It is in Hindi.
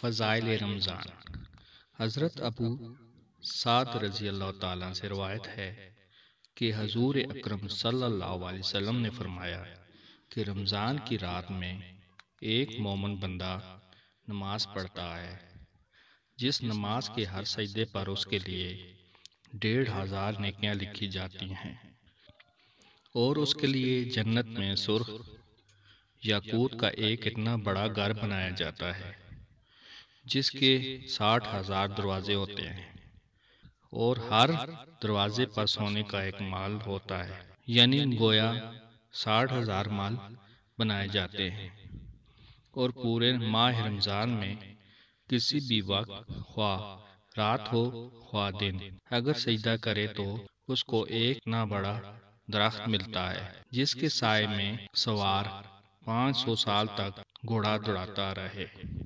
फ़ज़ाइल रमज़ान हज़रत अबू सात रजी अल्लाह ताला से रवायत है कि हजूर अक्रम सल्लल्लाहु अलैहि वसल्लम ने फरमाया कि रमज़ान की रात में एक मोमन बंदा नमाज पढ़ता है जिस नमाज के हर सजदे पर उसके लिए डेढ़ हज़ार नेकियां लिखी जाती हैं और उसके लिए जन्नत में सुर्ख याकूत का एक इतना बड़ा घर बनाया जाता है जिसके साठ हजार दरवाजे होते हैं और हर दरवाजे पर सोने का एक माल होता है यानी गोया साठ हजार माल बनाए जाते हैं और पूरे माह रमज़ान में किसी भी वक्त ख्वा रात हो ख्वा दिन अगर सजदा करे तो उसको एक ना बड़ा दरख्त मिलता है जिसके साय में सवार 500 साल तक घोड़ा दौड़ाता रहे